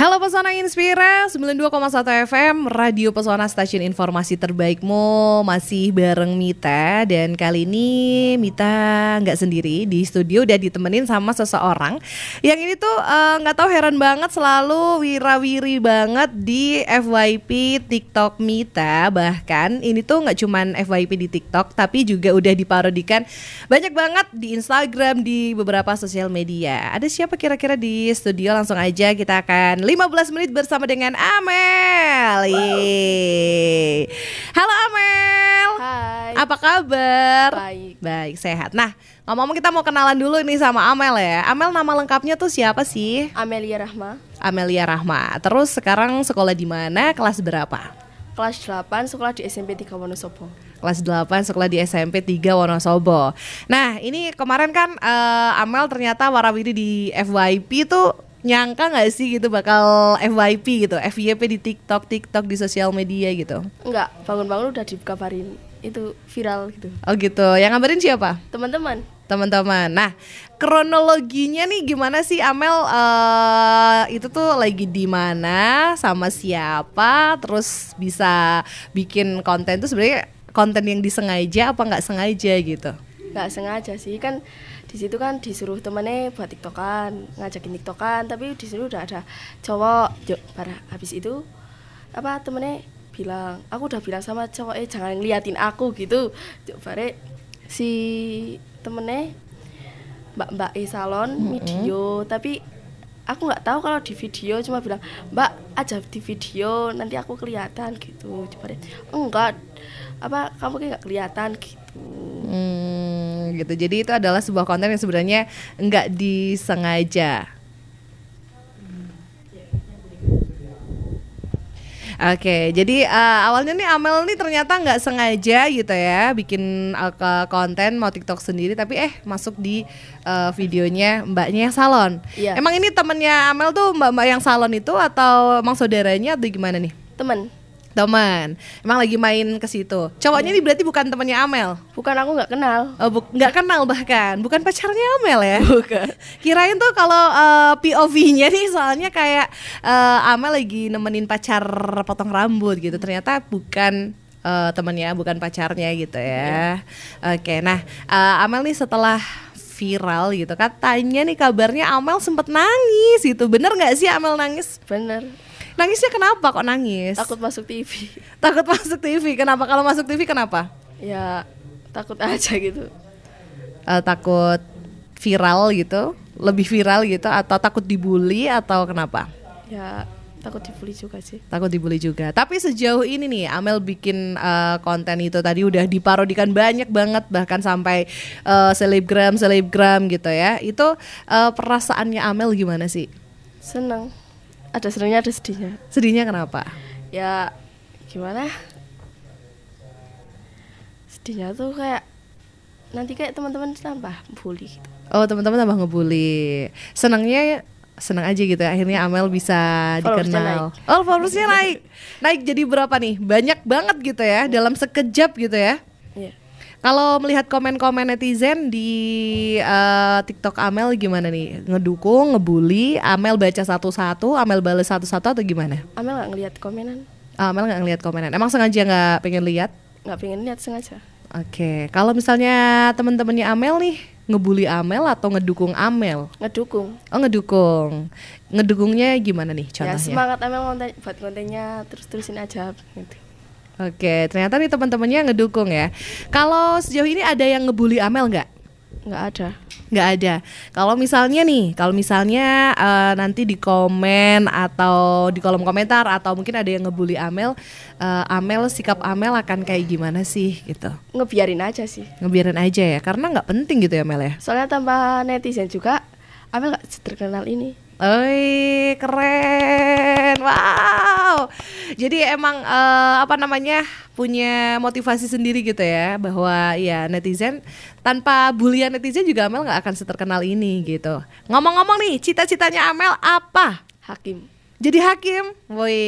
Halo Pesona Inspira 92,1 FM Radio Pesona Stasiun Informasi Terbaikmu Masih bareng Mita Dan kali ini Mita nggak sendiri di studio Udah ditemenin sama seseorang Yang ini tuh eh, nggak uh, tahu heran banget Selalu wirawiri banget di FYP TikTok Mita Bahkan ini tuh nggak cuman FYP di TikTok Tapi juga udah diparodikan Banyak banget di Instagram Di beberapa sosial media Ada siapa kira-kira di studio Langsung aja kita akan 15 menit bersama dengan Amel. Wow. Halo Amel. Hai. Apa kabar? Baik. Baik, sehat. Nah, ngomong-ngomong kita mau kenalan dulu nih sama Amel ya. Amel nama lengkapnya tuh siapa sih? Amelia Rahma. Amelia Rahma. Terus sekarang sekolah di mana? Kelas berapa? Kelas 8 sekolah di SMP 3 Wonosobo kelas 8 sekolah di SMP 3 Wonosobo. Nah, ini kemarin kan uh, Amel ternyata warawiri di FYP tuh nyangka nggak sih gitu bakal FYP gitu, FYP di TikTok, TikTok di sosial media gitu? Enggak, bangun-bangun udah dikabarin itu viral gitu. Oh gitu. Yang ngabarin siapa? Teman-teman. Teman-teman. Nah, kronologinya nih gimana sih Amel uh, itu tuh lagi di mana, sama siapa, terus bisa bikin konten tuh sebenarnya konten yang disengaja apa nggak sengaja gitu? Nggak sengaja sih kan di situ kan disuruh temennya buat tiktokan ngajakin tiktokan tapi di udah ada cowok yuk para habis itu apa temennya bilang aku udah bilang sama cowok eh jangan liatin aku gitu yuk bare si temennya mbak mbak e salon mm -hmm. video tapi aku nggak tahu kalau di video cuma bilang mbak aja di video nanti aku kelihatan gitu cuma enggak apa kamu kayak nggak kelihatan gitu hmm gitu. Jadi itu adalah sebuah konten yang sebenarnya nggak disengaja. Oke, okay, jadi uh, awalnya nih Amel nih ternyata nggak sengaja gitu ya bikin uh, konten mau TikTok sendiri, tapi eh masuk di uh, videonya mbaknya yang salon. Yeah. Emang ini temennya Amel tuh mbak-mbak yang salon itu atau emang saudaranya atau gimana nih? Temen. Teman. Emang lagi main ke situ. Cowoknya iya. ini berarti bukan temannya Amel. Bukan aku nggak kenal. Oh, bu gak kenal bahkan. Bukan pacarnya Amel ya? Bukan. Kirain tuh kalau uh, eh, POV-nya nih soalnya kayak uh, Amel lagi nemenin pacar potong rambut gitu. Ternyata bukan uh, temannya bukan pacarnya gitu ya. hmm. Oke. nah, uh, Amel nih setelah viral gitu katanya nih kabarnya Amel sempet nangis gitu bener nggak sih Amel nangis bener Nangisnya kenapa kok nangis? Takut masuk TV. Takut masuk TV. Kenapa kalau masuk TV kenapa? Ya takut aja gitu. Uh, takut viral gitu, lebih viral gitu atau takut dibully atau kenapa? Ya takut dibully juga sih. Takut dibully juga. Tapi sejauh ini nih Amel bikin uh, konten itu tadi udah diparodikan banyak banget bahkan sampai uh, eh, selebgram selebgram gitu ya. Itu uh, perasaannya Amel gimana sih? senang ada senangnya ada sedihnya sedihnya kenapa ya gimana sedihnya tuh kayak nanti kayak teman-teman tambah bully gitu oh teman-teman tambah ngebully senangnya senang aja gitu akhirnya Amel bisa dikenal naik. oh followersnya naik naik jadi berapa nih banyak banget gitu ya dalam sekejap gitu ya kalau melihat komen-komen netizen di uh, TikTok Amel gimana nih? Ngedukung, ngebully, Amel baca satu-satu, Amel balas satu-satu atau gimana? Amel gak ngeliat komenan. Ah, Amel gak ngeliat komenan. Emang sengaja gak pengen lihat? Gak pengen lihat sengaja. Oke, okay. kalau misalnya temen-temennya Amel nih ngebully Amel atau ngedukung Amel? Ngedukung. Oh ngedukung. Ngedukungnya gimana nih ya, contohnya? Ya semangat Amel buat kontennya terus terusin aja gitu. Oke, ternyata nih teman-temannya ngedukung ya. Kalau sejauh ini ada yang ngebully Amel nggak? Nggak ada. Nggak ada. Kalau misalnya nih, kalau misalnya uh, nanti di komen atau di kolom komentar atau mungkin ada yang ngebully Amel, uh, Amel sikap Amel akan kayak gimana sih gitu? Ngebiarin aja sih. Ngebiarin aja ya, karena nggak penting gitu ya Amel ya. Soalnya tambah netizen juga, Amel nggak terkenal ini. Oi, keren keren. Wow. Jadi emang uh, apa namanya punya motivasi sendiri gitu ya bahwa ya netizen tanpa bulian netizen juga Amel nggak akan seterkenal ini gitu. Ngomong-ngomong nih, cita-citanya Amel apa? Hakim. Jadi hakim. Woi.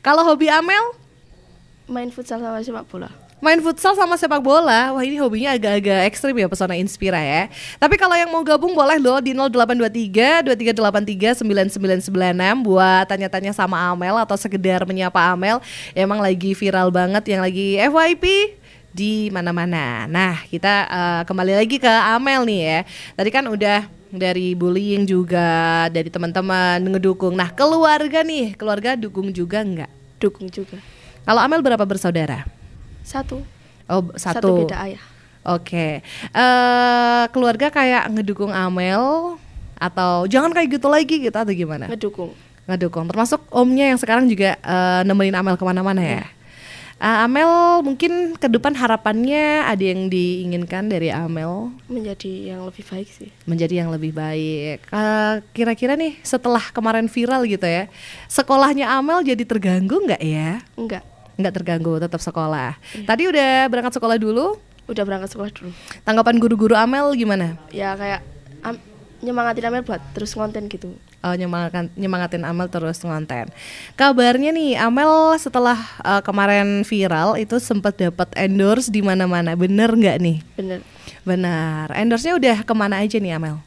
Kalau hobi Amel main futsal sama sepak bola main futsal sama sepak bola. Wah ini hobinya agak-agak ekstrim ya pesona Inspira ya. Tapi kalau yang mau gabung boleh loh di 0823 2383 9996 buat tanya-tanya sama Amel atau sekedar menyapa Amel. Ya, emang lagi viral banget yang lagi FYP di mana-mana. Nah, kita uh, kembali lagi ke Amel nih ya. Tadi kan udah dari bullying juga, dari teman-teman ngedukung. Nah, keluarga nih, keluarga dukung juga nggak? Dukung juga. Kalau Amel berapa bersaudara? Satu. Oh, satu. Satu beda ayah. Oke. Okay. Uh, eh, keluarga kayak ngedukung Amel atau jangan kayak gitu lagi gitu atau gimana? Ngedukung. Ngedukung. Termasuk omnya yang sekarang juga uh, nemenin Amel kemana-mana ya. Hmm. Uh, Amel mungkin ke depan harapannya ada yang diinginkan dari Amel menjadi yang lebih baik sih. Menjadi yang lebih baik. kira kira-kira nih setelah kemarin viral gitu ya, sekolahnya Amel jadi terganggu nggak ya? Enggak nggak terganggu tetap sekolah Iya. tadi udah berangkat sekolah dulu udah berangkat sekolah dulu tanggapan guru-guru Amel gimana ya kayak am, nyemangatin Amel buat terus ngonten gitu Oh, nyemangatin, nyemangatin Amel terus ngonten. Kabarnya nih Amel setelah uh, kemarin viral itu sempat dapat endorse di mana-mana. Bener nggak nih? Bener. bener. Endorse-nya udah kemana aja nih Amel?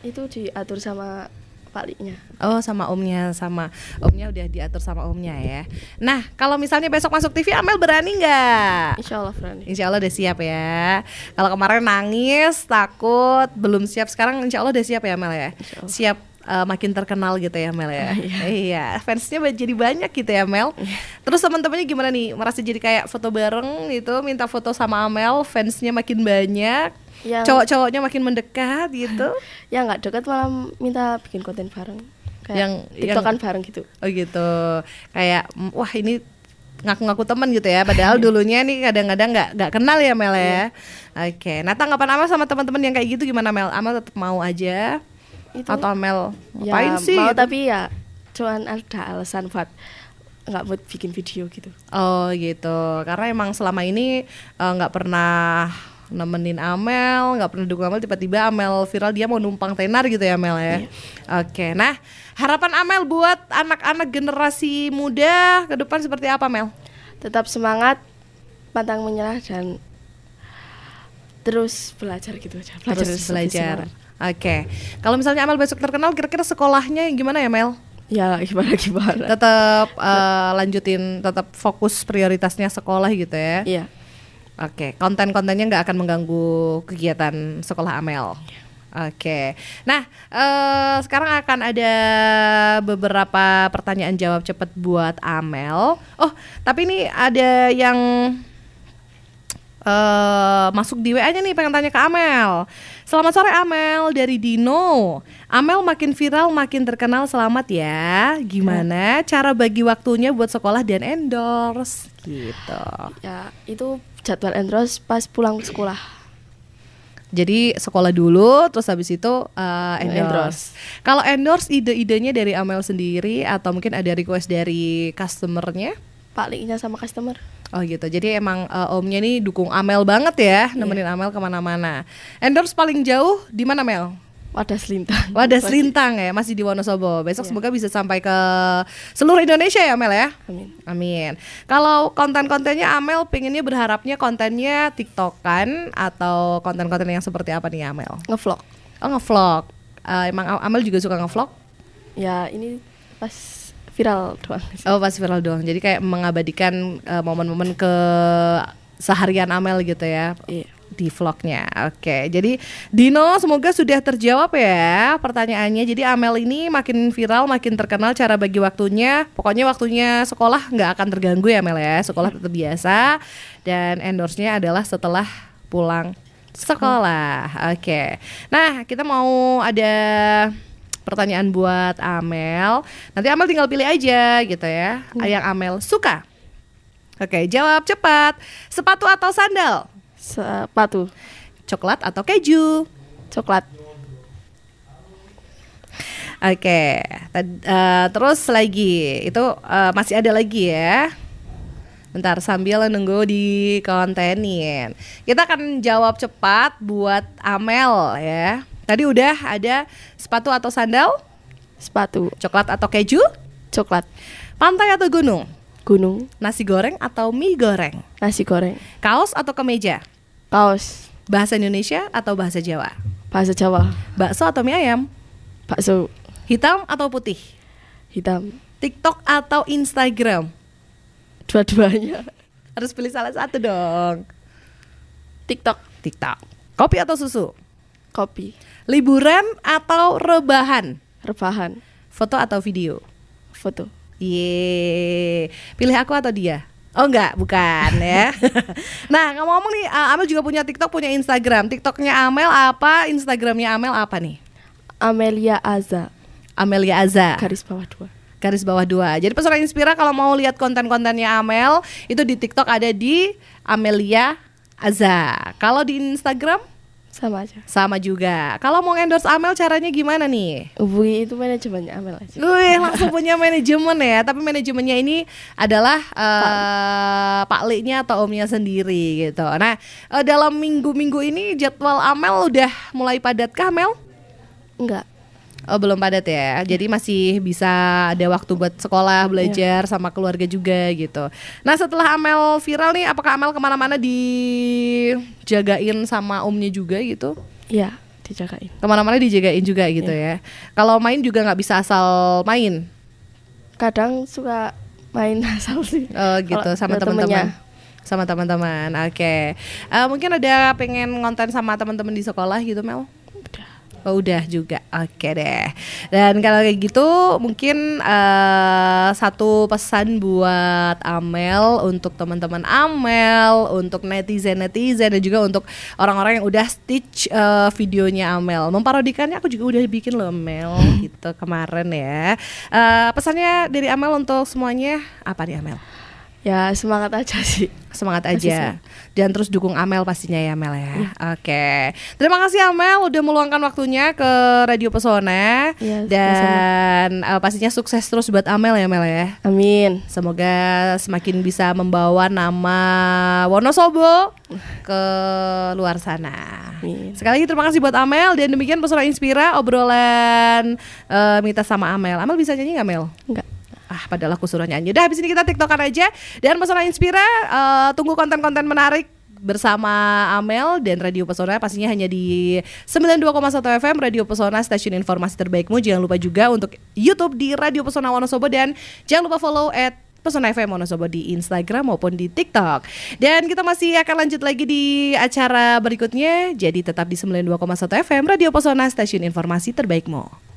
Itu diatur sama paliknya. Oh, sama omnya sama omnya udah diatur sama omnya ya. Nah, kalau misalnya besok masuk TV Amel berani nggak? Insya Allah berani. Insya Allah udah siap ya. Kalau kemarin nangis, takut, belum siap. Sekarang Insya Allah udah siap ya Amel ya. Siap uh, makin terkenal gitu ya Mel ya. uh, iya. iya, fansnya jadi banyak gitu ya Mel. Iya. Terus teman-temannya gimana nih? Merasa jadi kayak foto bareng gitu, minta foto sama Amel, fansnya makin banyak yang cowok-cowoknya makin mendekat gitu ya nggak dekat malah minta bikin konten bareng kayak yang tiktokan yang, bareng gitu oh gitu kayak wah ini ngaku-ngaku teman gitu ya padahal dulunya nih kadang-kadang nggak -kadang nggak kenal ya Mel ya iya. oke okay. nah tanggapan ama sama teman-teman yang kayak gitu gimana Mel Amal tetap mau aja itu atau Mel? Ya, ngapain ya, sih mau gitu? tapi ya cuman ada alasan buat nggak buat bikin video gitu oh gitu karena emang selama ini eh, nggak uh, pernah nemenin Amel, nggak pernah dukung Amel, tiba-tiba Amel viral dia mau numpang tenar gitu ya Amel ya. Iya. Oke, nah harapan Amel buat anak-anak generasi muda ke depan seperti apa Mel? Tetap semangat, pantang menyerah dan terus belajar gitu aja. Belajar terus belajar. Oke, kalau misalnya Amel besok terkenal, kira-kira sekolahnya gimana ya Mel? ya gimana gimana tetap uh, lanjutin tetap fokus prioritasnya sekolah gitu ya iya Oke, okay. konten-kontennya nggak akan mengganggu kegiatan sekolah Amel. Oke, okay. nah uh, sekarang akan ada beberapa pertanyaan jawab cepat buat Amel. Oh, tapi ini ada yang uh, masuk di WA-nya nih pengen tanya ke Amel. Selamat sore Amel dari Dino. Amel makin viral makin terkenal selamat ya. Gimana hmm. cara bagi waktunya buat sekolah dan endorse gitu? Ya itu jadwal endros pas pulang sekolah jadi sekolah dulu terus habis itu uh, eh, endorse. endorse. Kalau endorse ide-idenya dari Amel sendiri atau mungkin ada request dari customernya? Pak Linknya sama customer. Oh gitu. Jadi emang uh, omnya nih dukung Amel banget ya, iya. nemenin yeah. Amel kemana-mana. Endorse paling jauh di mana Mel? Wadah Selintang. Wadah Selintang ya, masih di Wonosobo. Besok yeah. semoga bisa sampai ke seluruh Indonesia ya Amel ya. Amin. Amin. Kalau konten-kontennya Amel pengennya berharapnya kontennya TikTokan atau konten-konten yang seperti apa nih Amel? Ngevlog. Oh ngevlog. Uh, emang Amel juga suka ngevlog? Ya ini pas viral doang. Oh pas viral doang. Jadi kayak mengabadikan uh, eh, momen -momen ke seharian Amel gitu ya. Iya di vlognya. Oke, jadi Dino semoga sudah terjawab ya pertanyaannya. Jadi Amel ini makin viral, makin terkenal cara bagi waktunya. Pokoknya waktunya sekolah nggak akan terganggu ya Amel ya. Sekolah tetap biasa dan endorse-nya adalah setelah pulang sekolah. Oke. Nah, kita mau ada pertanyaan buat Amel. Nanti Amel tinggal pilih aja gitu ya. Hmm. Yang Amel suka. Oke, jawab cepat. Sepatu atau sandal? Apa tuh? Coklat atau keju? Coklat. Oke, okay. uh, eh, terus lagi itu uh, masih ada lagi ya. Bentar sambil nunggu di kontenin. Kita akan jawab cepat buat Amel ya. Tadi udah ada sepatu atau sandal? Sepatu. Coklat atau keju? Coklat. Pantai atau gunung? Gunung. Nasi goreng atau mie goreng? Nasi goreng. Kaos atau kemeja? kaos Bahasa Indonesia atau bahasa Jawa? Bahasa Jawa. Bakso atau mie ayam? Bakso. Hitam atau putih? Hitam. TikTok atau Instagram? Dua-duanya. Harus pilih salah satu dong. TikTok. TikTok. Kopi atau susu? Kopi. Liburan atau rebahan? Rebahan. Foto atau video? Foto. Yeay. Pilih aku atau dia? Oh enggak, bukan ya. nah, ngomong-ngomong nih, eh, Amel juga punya TikTok, punya Instagram. TikToknya Amel apa, Instagramnya Amel apa nih? Amelia Aza. Amelia Aza. Garis bawah dua. Garis bawah dua. Jadi peserta Inspira kalau mau lihat konten-kontennya Amel itu di TikTok ada di Amelia Aza. Kalau di Instagram? Sama aja. Sama juga. Kalau mau endorse Amel caranya gimana nih? Hubungi itu manajemennya Amel aja. Wih, langsung punya manajemen ya. Tapi manajemennya ini adalah uh, Pak li eh, atau omnya sendiri gitu. Nah, eh, dalam minggu-minggu ini jadwal Amel udah mulai padat kah, Amel? Enggak. Oh belum padat ya, jadi masih bisa ada waktu buat sekolah, iya. belajar yeah. sama keluarga juga gitu. Nah setelah Amel viral nih, apakah Amel kemana-mana dijagain sama omnya juga gitu? Iya, yeah, dijagain. Kemana-mana dijagain juga gitu yeah. ya. Kalau main juga nggak bisa asal main. Kadang suka main asal sih. Oh gitu, Kalo sama teman-teman sama teman-teman. Oke, okay. uh, eh, mungkin ada pengen ngonten sama teman-teman di sekolah gitu Mel? Oh, udah juga. Oke deh. Dan kalau kayak gitu mungkin uh, satu pesan buat Amel untuk teman-teman Amel, untuk netizen-netizen dan juga untuk orang-orang yang udah stitch uh, videonya Amel. Memparodikannya aku juga udah bikin loh Amel gitu kemarin ya. Uh, pesannya dari Amel untuk semuanya apa nih Amel? ya semangat aja sih semangat aja dan terus dukung Amel pastinya ya Amel ya, ya. oke okay. terima kasih Amel udah meluangkan waktunya ke Radio Pesona ya, dan uh, pastinya sukses terus buat Amel ya Amel ya amin semoga semakin bisa membawa nama Wonosobo ke luar sana amin. sekali lagi terima kasih buat Amel dan demikian Pesona Inspira obrolan uh, Mita sama Amel Amel bisa nyanyi nggak Amel? Enggak ah padahal aku suruh nyanyi udah habis ini kita tiktokan aja dan pesona inspira uh, tunggu konten-konten menarik bersama Amel dan Radio Pesona pastinya hanya di 92,1 FM Radio Pesona stasiun informasi terbaikmu jangan lupa juga untuk YouTube di Radio Pesona Wonosobo dan jangan lupa follow at Pesona FM Wonosobo di Instagram maupun di TikTok. Dan kita masih akan lanjut lagi di acara berikutnya. Jadi tetap di 92,1 FM Radio Pesona Stasiun Informasi Terbaikmu.